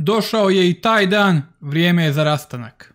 Došao je i taj dan, vrijeme je za rastanak.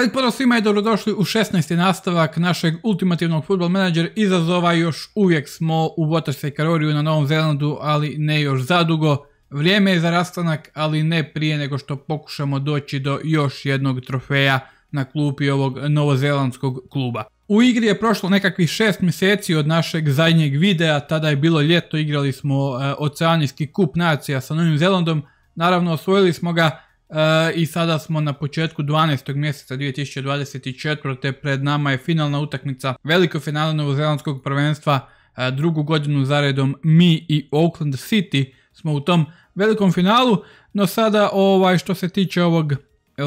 Velik pozdrav svima i dobrodošli u 16. nastavak našeg ultimativnog futbol menadžer izazova. Još uvijek smo u Watersea Karoriju na Novom Zelandu, ali ne još zadugo. Vrijeme je za rastanak, ali ne prije nego što pokušamo doći do još jednog trofeja na klupi ovog novozelandskog kluba. U igri je prošlo nekakvih šest mjeseci od našeg zadnjeg videa, tada je bilo ljeto, igrali smo e, Oceanijski kup nacija sa Novim Zelandom, naravno osvojili smo ga, E, i sada smo na početku 12. mjeseca 2024. Pred nama je finalna utakmica veliko finala novozelandskog prvenstva e, drugu godinu zaredom mi i Oakland City smo u tom velikom finalu. No sada ovaj što se tiče ovog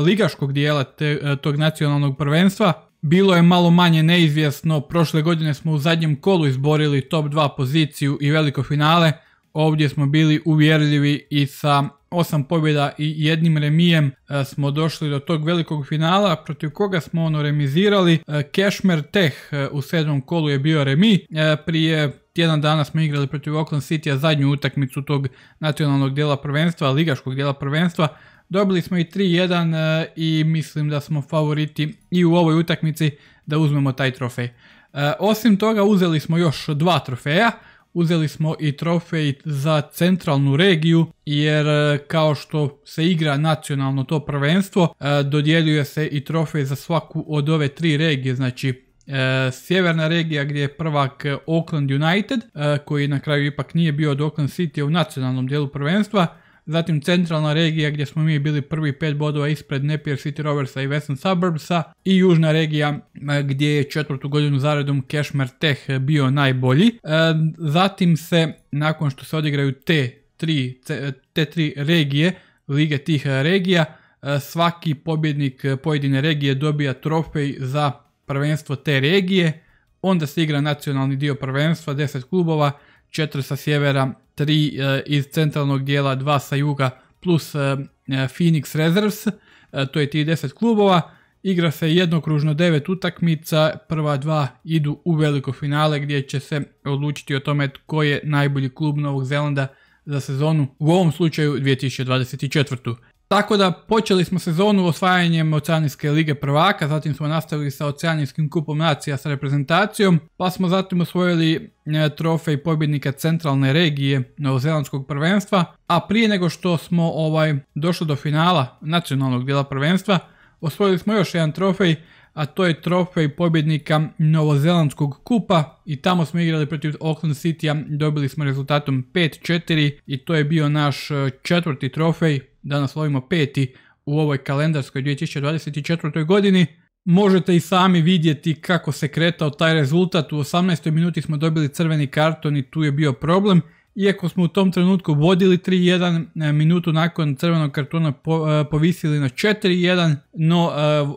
ligaškog dijela te, e, tog nacionalnog prvenstva, bilo je malo manje neizvjesno. Prošle godine smo u zadnjem kolu izborili top 2 poziciju i veliko finale. Ovdje smo bili uvjerljivi i sa osam pobjeda i jednim remijem e, smo došli do tog velikog finala protiv koga smo ono remizirali. E, Kešmer Teh e, u sedmom kolu je bio remi. Prije tjedan dana smo igrali protiv Oakland City, a zadnju utakmicu tog nacionalnog dijela prvenstva, ligaškog dijela prvenstva. Dobili smo i 3-1 i mislim da smo favoriti i u ovoj utakmici da uzmemo taj trofej. Osim toga uzeli smo još dva trofeja uzeli smo i trofej za centralnu regiju jer e, kao što se igra nacionalno to prvenstvo e, dodjeljuje se i trofej za svaku od ove tri regije znači e, sjeverna regija gdje je prvak Auckland United, koji na kraju ipak nije bio od Auckland City u nacionalnom dijelu prvenstva, zatim centralna regija gdje smo mi bili prvi pet bodova ispred Napier City Roversa i Western Suburbsa i južna regija e, gdje je četvrtu godinu zaredom Kešmer Tech bio najbolji. E, zatim se, nakon što se odigraju te tri, te tri regije, lige tih regija, e, svaki pobjednik pojedine regije dobija trofej za prvenstvo te regije, onda se igra nacionalni dio prvenstva, 10 klubova 4 sa sjevera, 3 e, iz centralnog dijela, 2 sa juga, plus e, e, Phoenix Reserves, to je ti 10 klubova. Igra se jednokružno 9 utakmica, prva dva idu u veliko finale gdje će se odlučiti o tome tko je najbolji klub Novog Zelanda za sezonu, u ovom slučaju 2024. Tako da počeli smo sezonu osvajanjem Oceanijske lige prvaka, zatim smo nastavili sa Oceanijskim kupom nacija sa reprezentacijom, pa smo zatim osvojili e, trofej pobjednika centralne regije Novozelandskog prvenstva, a prije nego što smo ovaj došli do finala nacionalnog dijela prvenstva, osvojili smo još jedan trofej, a to je trofej pobjednika Novozelandskog kupa i tamo smo igrali protiv Auckland Citya, dobili smo rezultatom 5-4 i to je bio naš e, četvrti trofej danas lovimo peti u ovoj kalendarskoj 2024. godini. Možete i sami vidjeti kako se kretao taj rezultat. U 18. minuti smo dobili crveni karton i tu je bio problem. Iako smo u tom trenutku vodili 3-1, e, minutu nakon crvenog kartona e, povisili na 4-1, no e,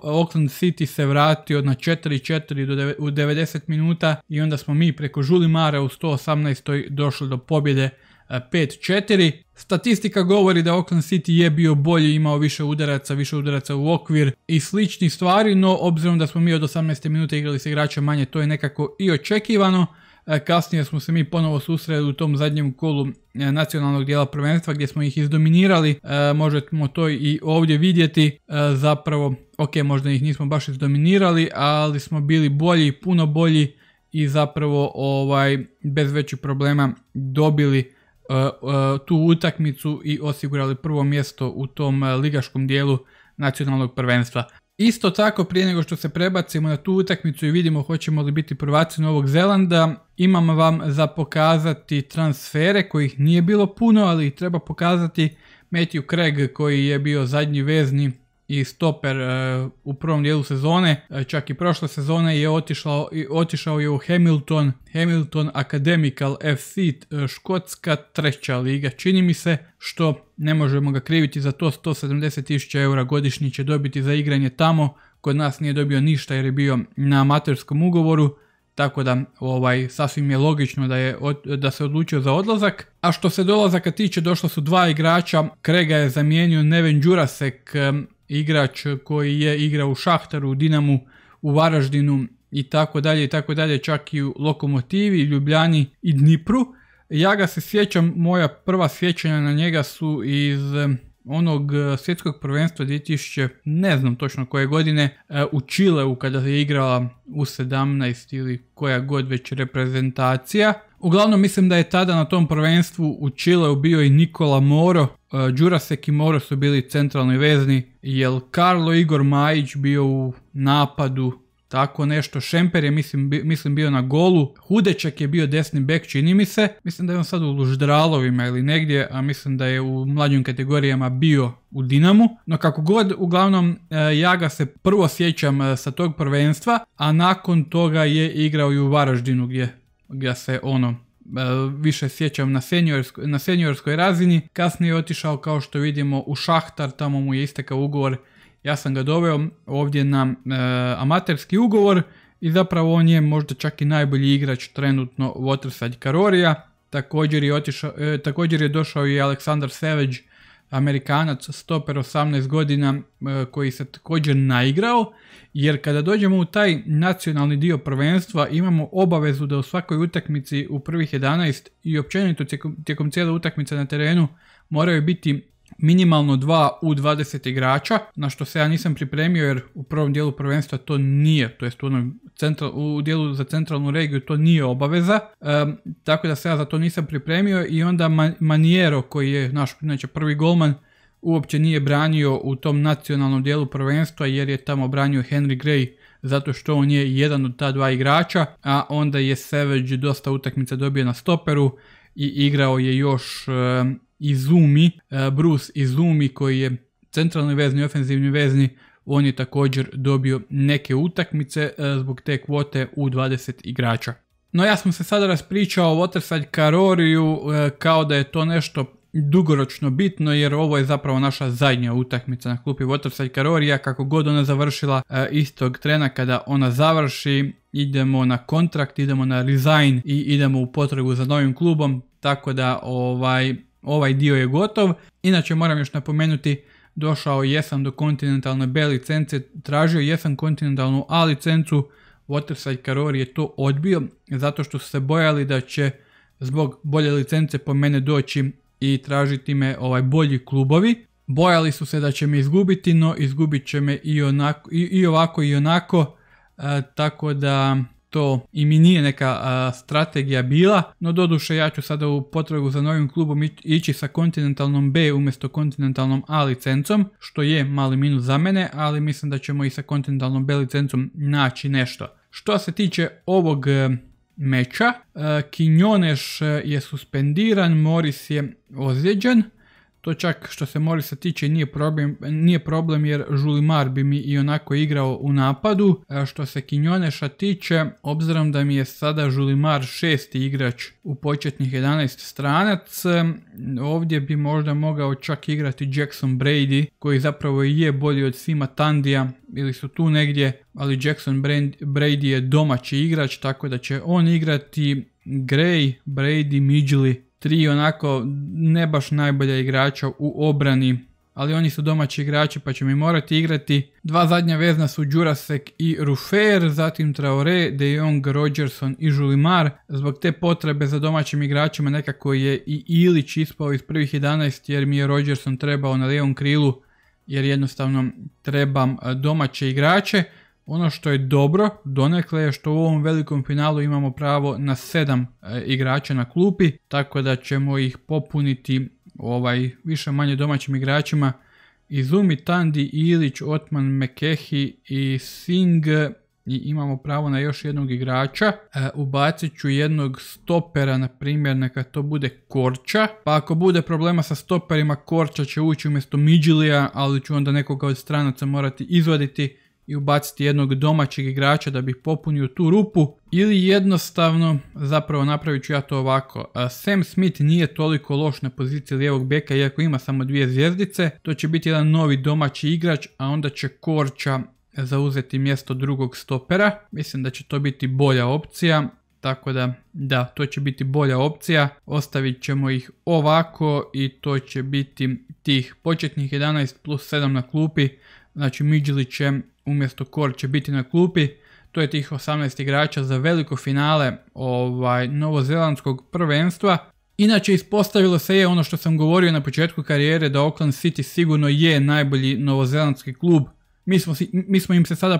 Auckland City se vratio na 4-4 u 90 minuta i onda smo mi preko Žulimara u 118. došli do pobjede 5-4. Statistika govori da Oakland City je bio bolji, imao više udaraca, više udaraca u okvir i slični stvari, no obzirom da smo mi od 18. minute igrali se igrača manje, to je nekako i očekivano. E, kasnije smo se mi ponovo susreli u tom zadnjem kolu e, nacionalnog dijela prvenstva gdje smo ih izdominirali. E, možemo to i ovdje vidjeti. zapravo, ok, možda ih nismo baš izdominirali, ali smo bili bolji, puno bolji i zapravo ovaj bez većih problema dobili E, e, tu utakmicu i osigurali prvo mjesto u tom e, ligaškom dijelu nacionalnog prvenstva. Isto tako prije nego što se prebacimo na tu utakmicu i vidimo hoćemo li biti prvaci Novog Zelanda, imam vam za pokazati transfere kojih nije bilo puno, ali treba pokazati Matthew Craig koji je bio zadnji vezni i stoper e, u prvom dijelu sezone, e, čak i prošle sezone je otišao, otišao je u Hamilton, Hamilton Academical FC, e, škotska treća liga, čini mi se, što ne možemo ga kriviti za to, 170.000 eura godišnji će dobiti za igranje tamo, kod nas nije dobio ništa jer je bio na amaterskom ugovoru, tako da ovaj sasvim je logično da je da se odlučio za odlazak. A što se dolazaka tiče, došla su dva igrača, Krega je zamijenio Neven Đurasek, igrač koji je igrao u Šahtaru, u Dinamu, u Varaždinu i tako dalje i tako dalje, čak i u Lokomotivi, Ljubljani i Dnipru. Ja ga se sjećam, moja prva sjećanja na njega su iz eh, onog eh, svjetskog prvenstva 2000, ne znam točno koje godine, eh, u Čileu kada je igrala u 17 ili koja god već reprezentacija. Uglavnom mislim da je tada na tom prvenstvu u Čileu bio i Nikola Moro, e, Đurasek i Moro su bili centralni vezni, jel Karlo Igor Majić bio u napadu, tako nešto, Šemper je mislim, mislim bio na golu, Hudeček je bio desni bek čini mi se, mislim da je on sad u Luždralovima ili negdje, a mislim da je u mlađim kategorijama bio u Dinamu, no kako god, uglavnom e, ja ga se prvo sjećam e, sa tog prvenstva, a nakon toga je igrao i u Varaždinu gdje ja se ono e, više sjećam na, seniorskoj, na seniorskoj razini. Kasnije je otišao kao što vidimo u Šahtar, tamo mu je istekao ugovor. Ja sam ga doveo ovdje na e, amaterski ugovor i zapravo on je možda čak i najbolji igrač trenutno Waterside Karorija. Također je, otišao, e, također je došao i Aleksandar Savage Amerikanac stoper 18 godina e, koji se također naigrao jer kada dođemo u taj nacionalni dio prvenstva imamo obavezu da u svakoj utakmici u prvih 11 i općenito tijekom, cijele utakmice na terenu moraju biti minimalno dva u 20 igrača, na što se ja nisam pripremio jer u prvom dijelu prvenstva to nije, to jest u onom u dijelu za centralnu regiju to nije obaveza, tako da se ja za to nisam pripremio i onda Maniero koji je naš znači, prvi golman uopće nije branio u tom nacionalnom dijelu prvenstva jer je tamo branio Henry Gray zato što on je jedan od ta dva igrača, a onda je Savage dosta utakmica dobio na stoperu i igrao je još Izumi, uh, Bruce Izumi koji je centralni vezni, ofenzivni vezni, on je također dobio neke utakmice e, zbog te kvote u 20 igrača. No ja sam se sada raspričao o Waterside Karoriju e, kao da je to nešto dugoročno bitno jer ovo je zapravo naša zadnja utakmica na klupi Waterside Karorija kako god ona završila e, istog trena kada ona završi idemo na kontrakt, idemo na resign i idemo u potragu za novim klubom tako da ovaj, ovaj dio je gotov. Inače moram još napomenuti došao jesam do kontinentalne B licence, tražio jesam kontinentalnu A licencu, Waterside Karori je to odbio zato što su se bojali da će zbog bolje licence po mene doći i tražiti me ovaj bolji klubovi. Bojali su se da će me izgubiti, no izgubit će me i, onako, i, ovako i onako, e, tako da to i mi nije neka strategija bila, no doduše ja ću sada u potragu za novim klubom ići sa kontinentalnom B umjesto kontinentalnom A licencom, što je mali minus za mene, ali mislim da ćemo i sa kontinentalnom B licencom naći nešto. Što se tiče ovog e, meča, Kinjoneš e, e, je suspendiran, Moris je ozlijeđen, to čak što se Morisa tiče nije problem, nije problem jer Žulimar bi mi i onako igrao u napadu. A e, što se Kinjoneša tiče, obzirom da mi je sada Žulimar šesti igrač u početnih 11 stranac, ovdje bi možda mogao čak igrati Jackson Brady koji zapravo i je bolji od Sima Tandija ili su tu negdje, ali Jackson Brady je domaći igrač tako da će on igrati Gray, Brady, Midgley tri onako ne baš najbolja igrača u obrani, ali oni su domaći igrači pa će mi morati igrati. Dva zadnja vezna su đurasek i Rufer, zatim Traore, De Jong, Rogerson i Julimar. Zbog te potrebe za domaćim igračima nekako je i Ilić ispao iz prvih 11 jer mi je Rogerson trebao na lijevom krilu jer jednostavno trebam domaće igrače. Ono što je dobro donekle je što u ovom velikom finalu imamo pravo na sedam e, igrača na klupi, tako da ćemo ih popuniti ovaj više manje domaćim igračima. Izumi, Tandi, Ilić, Otman, Mekehi i Sing i imamo pravo na još jednog igrača. E, ubacit ću jednog stopera, na primjer, neka to bude Korča. Pa ako bude problema sa stoperima, Korča će ući umjesto Midžilija, ali ću onda nekoga od stranaca morati izvaditi i ubaciti jednog domaćeg igrača da bih popunio tu rupu ili jednostavno, zapravo napravit ću ja to ovako, Sam Smith nije toliko loš na poziciji lijevog beka iako ima samo dvije zvjezdice, to će biti jedan novi domaći igrač, a onda će Korča zauzeti mjesto drugog stopera, mislim da će to biti bolja opcija, tako da, da, to će biti bolja opcija. Ostavit ćemo ih ovako i to će biti tih početnih 11 plus 7 na klupi. Znači Midžilić će umjesto Kor će biti na klupi. To je tih 18 igrača za veliko finale ovaj, novozelandskog prvenstva. Inače, ispostavilo se je ono što sam govorio na početku karijere da Auckland City sigurno je najbolji novozelandski klub. Mi smo, mi smo im se sada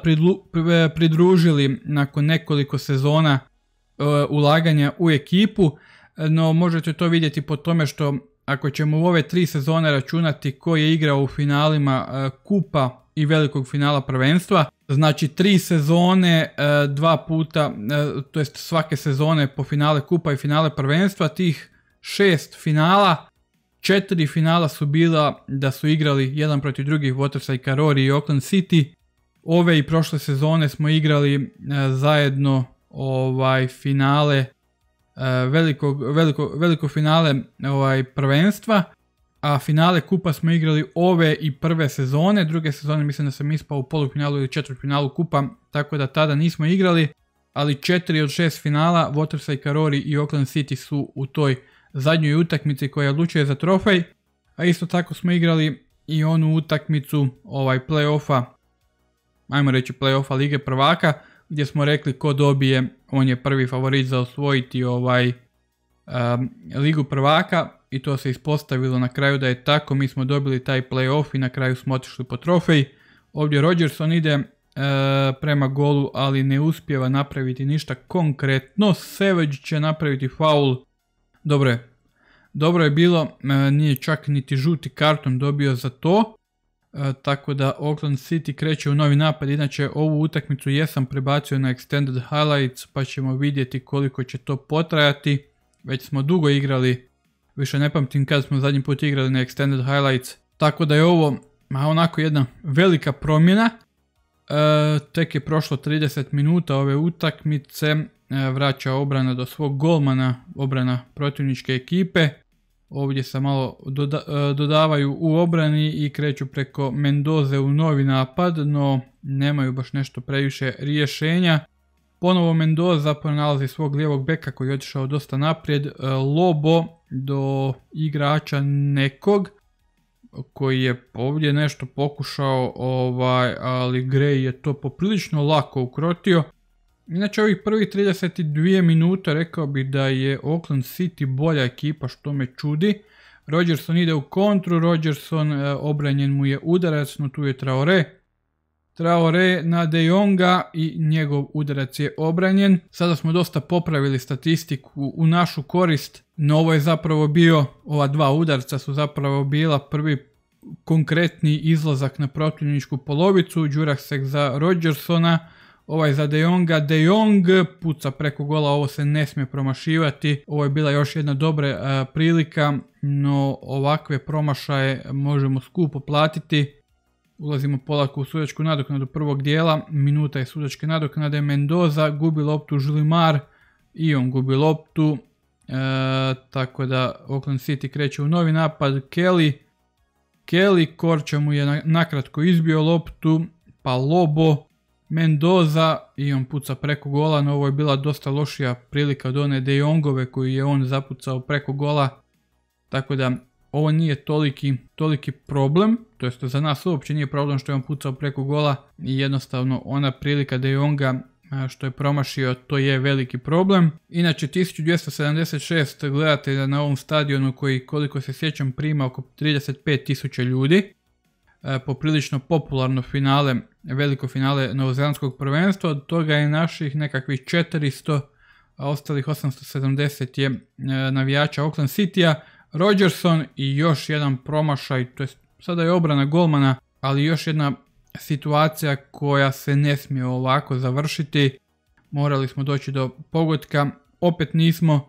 pridružili nakon nekoliko sezona e, ulaganja u ekipu, no možete to vidjeti po tome što ako ćemo u ove tri sezone računati ko je igrao u finalima e, Kupa i velikog finala prvenstva. Znači tri sezone, e, dva puta, e, to jest svake sezone po finale kupa i finale prvenstva, tih šest finala, četiri finala su bila da su igrali jedan protiv drugih i Karori i Oakland City. Ove i prošle sezone smo igrali e, zajedno ovaj finale veliko, veliko, veliko finale ovaj prvenstva a finale kupa smo igrali ove i prve sezone, druge sezone mislim da sam ispao u polufinalu ili četvrtfinalu kupa, tako da tada nismo igrali, ali četiri od šest finala, i Karori i Oakland City su u toj zadnjoj utakmici koja odlučuje za trofej, a isto tako smo igrali i onu utakmicu ovaj playoffa, ajmo reći playoffa Lige prvaka, gdje smo rekli ko dobije, on je prvi favorit za osvojiti ovaj Ligu prvaka, i to se ispostavilo na kraju da je tako. Mi smo dobili taj playoff i na kraju smo otišli po trofej. Ovdje Rodgerson ide e, prema golu, ali ne uspjeva napraviti ništa konkretno. Savage će napraviti faul. Dobro je. Dobro je bilo, e, nije čak niti žuti karton dobio za to. E, tako da Oakland City kreće u novi napad. Inače, ovu utakmicu jesam prebacio na Extended Highlights, pa ćemo vidjeti koliko će to potrajati. Već smo dugo igrali više ne pamtim kad smo zadnji put igrali na Extended Highlights. Tako da je ovo ma onako jedna velika promjena. E, tek je prošlo 30 minuta ove utakmice, e, vraća obrana do svog golmana, obrana protivničke ekipe. Ovdje se malo e, dodavaju u obrani i kreću preko Mendoze u novi napad, no nemaju baš nešto previše rješenja. Ponovo Mendoza pronalazi svog lijevog beka koji je otišao dosta naprijed. E, Lobo do igrača nekog koji je ovdje nešto pokušao, ovaj, ali Grey je to poprilično lako ukrotio. Inače ovih prvih 32 minuta rekao bih da je Oakland City bolja ekipa što me čudi. Rodgerson ide u kontru, Rodgerson e, obranjen mu je udarac, no tu je Traore. Traore na De Jonga i njegov udarac je obranjen. Sada smo dosta popravili statistiku u našu korist, no ovo je zapravo bio, ova dva udarca su zapravo bila prvi konkretni izlazak na protivničku polovicu, Đuraksek za Rodgersona, ovaj za De Jonga, De Jong puca preko gola, ovo se ne smije promašivati, ovo je bila još jedna dobra prilika, no ovakve promašaje možemo skupo platiti. Ulazimo polako u sudačku nadoknadu prvog dijela. Minuta je sudačke nadoknade. Mendoza gubi loptu Žulimar. I on gubi loptu. E, tako da Oakland City kreće u novi napad. Kelly. Kelly Korča mu je nakratko izbio loptu. Pa Lobo. Mendoza i on puca preko gola, no ovo je bila dosta lošija prilika od one De Jongove koju je on zapucao preko gola. Tako da ovo nije toliki, toliki problem, to jest za nas uopće nije problem što je on pucao preko gola i jednostavno ona prilika da je on što je promašio, to je veliki problem. Inače, 1276 gledatelja na ovom stadionu koji, koliko se sjećam, prima oko 35.000 ljudi. poprilično popularno finale, veliko finale novozelandskog prvenstva, od toga je naših nekakvih 400, a ostalih 870 je navijača Auckland City-a. Rodgerson i još jedan promašaj, to sada je obrana golmana, ali još jedna situacija koja se ne smije ovako završiti. Morali smo doći do pogotka, opet nismo.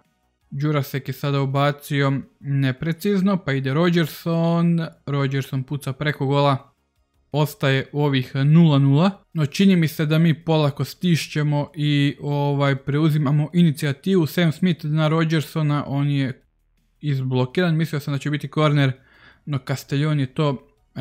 Jurasek je sada ubacio neprecizno, pa ide Rodgerson. Rodgerson puca preko gola, ostaje ovih 0-0. No čini mi se da mi polako stišćemo i ovaj preuzimamo inicijativu. Sam Smith na Rodgersona, on je izblokiran. Mislio sam da će biti korner, no Castellon je to e,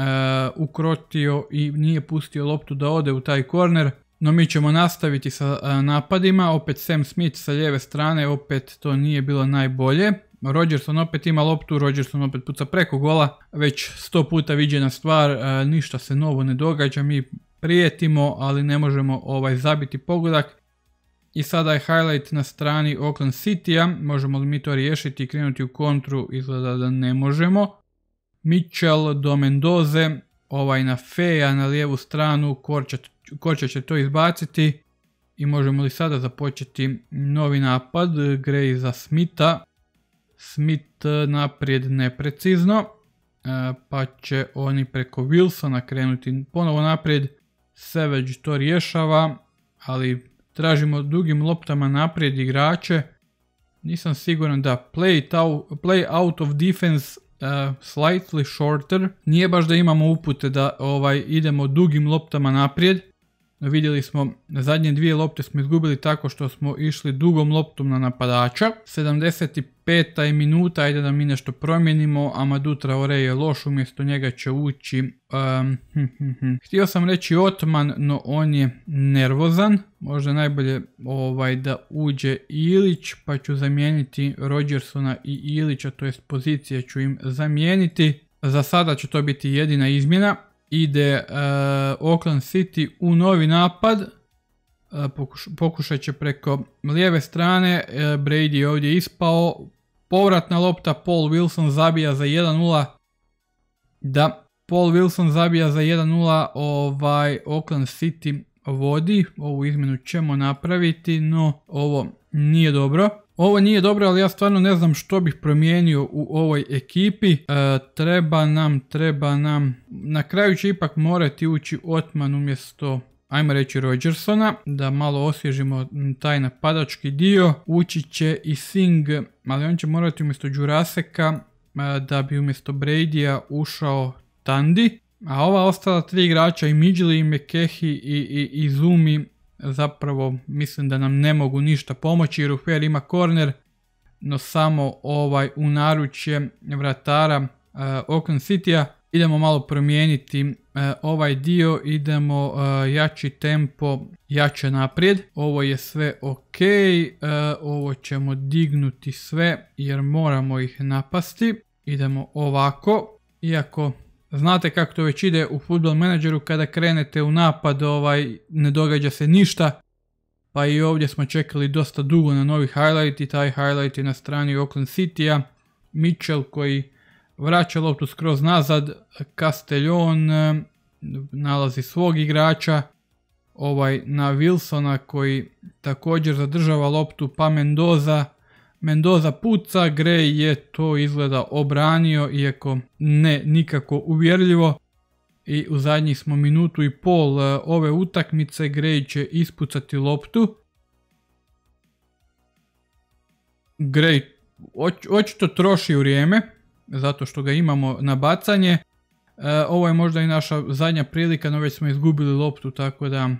ukrotio i nije pustio loptu da ode u taj korner. No mi ćemo nastaviti sa e, napadima, opet Sam Smith sa lijeve strane, opet to nije bilo najbolje. Rodgerson opet ima loptu, Rodgerson opet puca preko gola, već sto puta viđena stvar, e, ništa se novo ne događa, mi prijetimo, ali ne možemo ovaj zabiti pogodak i sada je highlight na strani Oakland City-a. Možemo li mi to riješiti i krenuti u kontru? Izgleda da ne možemo. Mitchell do Mendoze. Ovaj na Feja na lijevu stranu. Korča, će to izbaciti. I možemo li sada započeti novi napad? Gray za Smitha. Smith naprijed neprecizno. E, pa će oni preko Wilsona krenuti ponovo naprijed. Savage to rješava. Ali Tražimo dugim loptama naprijed igrače. Nisam siguran da play, play out of defense eh, slightly shorter. Nije baš da imamo upute da ovaj idemo dugim loptama naprijed. Vidjeli smo, zadnje dvije lopte smo izgubili tako što smo išli dugom loptom na napadača. 75. minuta, ajde da mi nešto promijenimo, Amadou Traore je loš, umjesto njega će ući... Hm, hm, hm. Htio sam reći Otman, no on je nervozan. Možda najbolje ovaj da uđe Ilić, pa ću zamijeniti Rodgersona i Ilića, to jest pozicije ću im zamijeniti. Za sada će to biti jedina izmjena ide e, uh, Oakland City u novi napad. Uh, pokušat će preko lijeve strane. E, Brady je ovdje ispao. Povratna lopta Paul Wilson zabija za 1-0. Da, Paul Wilson zabija za 1-0. Ovaj Oakland City vodi. Ovu izmenu ćemo napraviti, no ovo nije dobro. Ovo nije dobro, ali ja stvarno ne znam što bih promijenio u ovoj ekipi. E, treba nam, treba nam... Na kraju će ipak morati ući Otman umjesto ajmo reći Rodgersona, da malo osježimo taj napadački dio. Ući će i sing ali on će morati umjesto Juraseka e, da bi umjesto Brady'a ušao Tandi. A ova ostala tri igrača i Midgley, i Kehi i, i, zapravo mislim da nam ne mogu ništa pomoći jer fair ima korner, no samo ovaj u naručje vratara uh, eh, Oakland a Idemo malo promijeniti eh, ovaj dio, idemo eh, jači tempo, jače naprijed. Ovo je sve ok, ovo ćemo dignuti sve jer moramo ih napasti. Idemo ovako, iako Znate kako to već ide u Football Manageru kada krenete u napad, ovaj, ne događa se ništa. Pa i ovdje smo čekali dosta dugo na novi highlight i taj highlight je na strani Oakland City-a. Mitchell koji vraća loptu skroz nazad, Castellon eh, nalazi svog igrača, ovaj na Wilsona koji također zadržava loptu, pa Mendoza Mendoza puca, Gray je to izgleda obranio, iako ne nikako uvjerljivo. I u zadnjih smo minutu i pol e, ove utakmice, Gray će ispucati loptu. Gray očito troši vrijeme, zato što ga imamo na bacanje. E, ovo je možda i naša zadnja prilika, no već smo izgubili loptu, tako da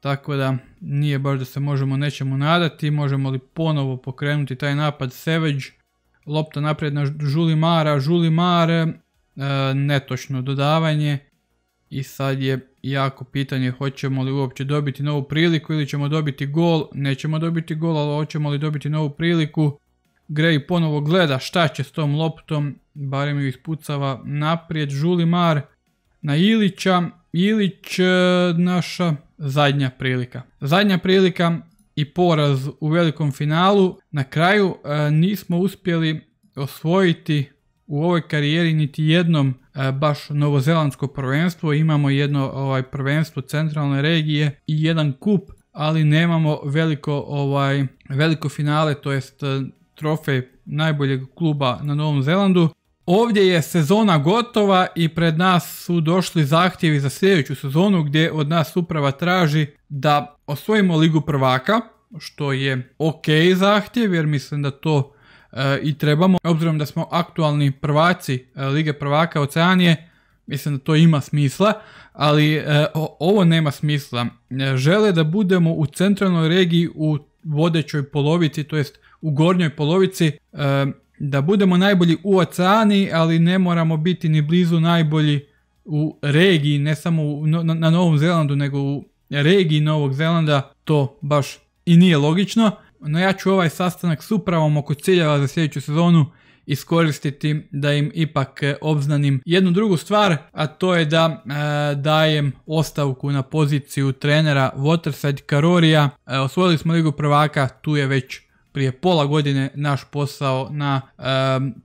tako da nije baš da se možemo nečemu nadati, možemo li ponovo pokrenuti taj napad Savage. Lopta naprijed na Žulimara, Žulimar e, netočno dodavanje i sad je jako pitanje hoćemo li uopće dobiti novu priliku ili ćemo dobiti gol. Nećemo dobiti gol, ali hoćemo li dobiti novu priliku. Gray ponovo gleda šta će s tom loptom, barem ju ispucava naprijed Žulimar na Ilića. Ilić naša zadnja prilika. Zadnja prilika i poraz u velikom finalu. Na kraju e, nismo uspjeli osvojiti u ovoj karijeri niti jednom e, baš novozelandsko prvenstvo. Imamo jedno ovaj prvenstvo centralne regije i jedan kup, ali nemamo veliko ovaj veliko finale, to jest e, trofej najboljeg kluba na Novom Zelandu. Ovdje je sezona gotova i pred nas su došli zahtjevi za sljedeću sezonu gdje od nas uprava traži da osvojimo ligu prvaka, što je ok zahtjev jer mislim da to eh, i trebamo. Obzirom da smo aktualni prvaci e, lige prvaka Oceanije, mislim da to ima smisla, ali eh, ovo nema smisla. Žele da budemo u centralnoj regiji u vodećoj polovici, to jest u gornjoj polovici da budemo najbolji u oceani, ali ne moramo biti ni blizu najbolji u regiji, ne samo u, na, Novom Zelandu, nego u regiji Novog Zelanda, to baš i nije logično. No ja ću ovaj sastanak s upravom oko ciljeva za sljedeću sezonu iskoristiti da im ipak e, obznanim jednu drugu stvar, a to je da e, dajem ostavku na poziciju trenera Waterside Karorija. E, osvojili smo ligu prvaka, tu je već prije pola godine naš posao na,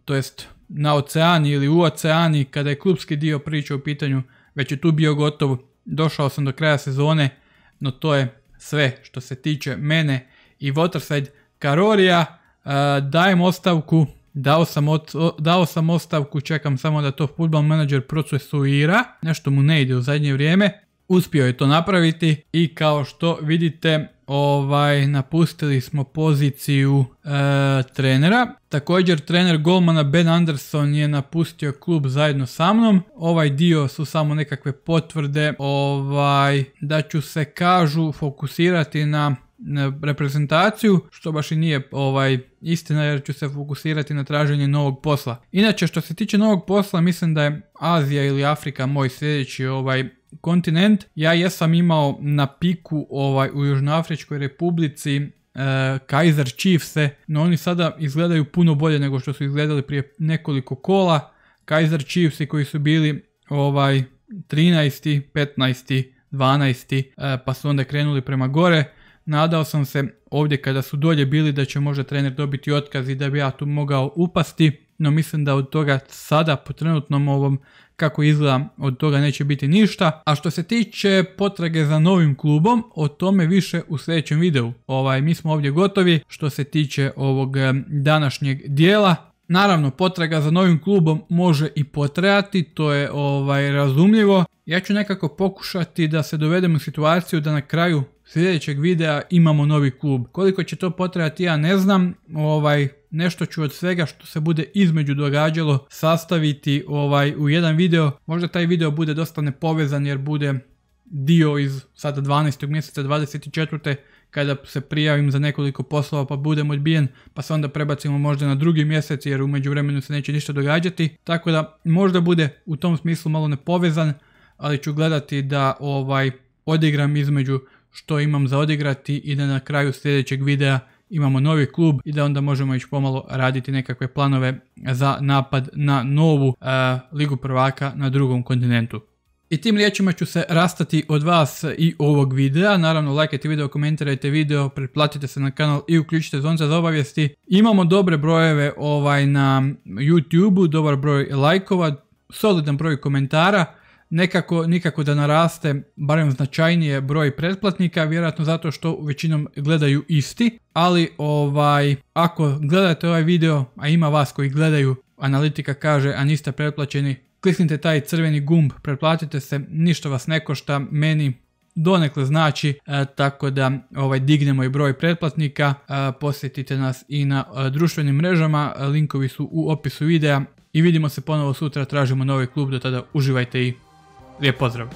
to jest na oceani ili u oceani, kada je klubski dio priče u pitanju, već je tu bio gotov, došao sam do kraja sezone, no to je sve što se tiče mene i Waterside Karorija, e, dajem ostavku, Dao sam, dao sam ostavku, čekam samo da to football menadžer procesuira, nešto mu ne ide u zadnje vrijeme, uspio je to napraviti i kao što vidite ovaj napustili smo poziciju e, trenera. Također trener golmana Ben Anderson je napustio klub zajedno sa mnom. Ovaj dio su samo nekakve potvrde ovaj da ću se kažu fokusirati na reprezentaciju, što baš i nije ovaj istina jer ću se fokusirati na traženje novog posla. Inače što se tiče novog posla mislim da je Azija ili Afrika moj sljedeći ovaj kontinent. Ja jesam imao na piku ovaj u Južnoafričkoj republici e, Kaiser Chiefse, no oni sada izgledaju puno bolje nego što su izgledali prije nekoliko kola. Kaiser Chiefs koji su bili ovaj 13., 15., 12. pa su onda krenuli prema gore. Nadao sam se ovdje kada su dolje bili da će možda trener dobiti otkaz i da bi ja tu mogao upasti no mislim da od toga sada po trenutnom ovom kako izgleda od toga neće biti ništa. A što se tiče potrage za novim klubom, o tome više u sljedećem videu. Ovaj, mi smo ovdje gotovi što se tiče ovog današnjeg dijela. Naravno, potraga za novim klubom može i potrajati, to je ovaj razumljivo. Ja ću nekako pokušati da se dovedem u situaciju da na kraju sljedećeg videa imamo novi klub. Koliko će to potrajati ja ne znam, ovaj nešto ću od svega što se bude između događalo sastaviti ovaj u jedan video. Možda taj video bude dosta nepovezan jer bude dio iz sada 12. mjeseca 24 kada se prijavim za nekoliko poslova pa budem odbijen, pa se onda prebacimo možda na drugi mjesec jer u vremenu se neće ništa događati. Tako da možda bude u tom smislu malo nepovezan, ali ću gledati da ovaj odigram između što imam za odigrati i da na kraju sljedećeg videa imamo novi klub i da onda možemo ići pomalo raditi nekakve planove za napad na novu e, ligu prvaka na drugom kontinentu. I tim riječima ću se rastati od vas i ovog videa. Naravno, lajkajte video, komentirajte video, pretplatite se na kanal i uključite zvonce za obavijesti. Imamo dobre brojeve ovaj na youtube dobar broj lajkova, solidan broj komentara nekako nikako da naraste barem značajnije broj pretplatnika, vjerojatno zato što većinom gledaju isti, ali ovaj ako gledate ovaj video, a ima vas koji gledaju, analitika kaže a niste pretplaćeni, kliknite taj crveni gumb, pretplatite se, ništa vas ne košta, meni donekle znači, e, tako da ovaj, dignemo i broj pretplatnika, e, posjetite nas i na e, društvenim mrežama, linkovi su u opisu videa i vidimo se ponovo sutra, tražimo novi klub, do tada uživajte i Lijep pozdrav.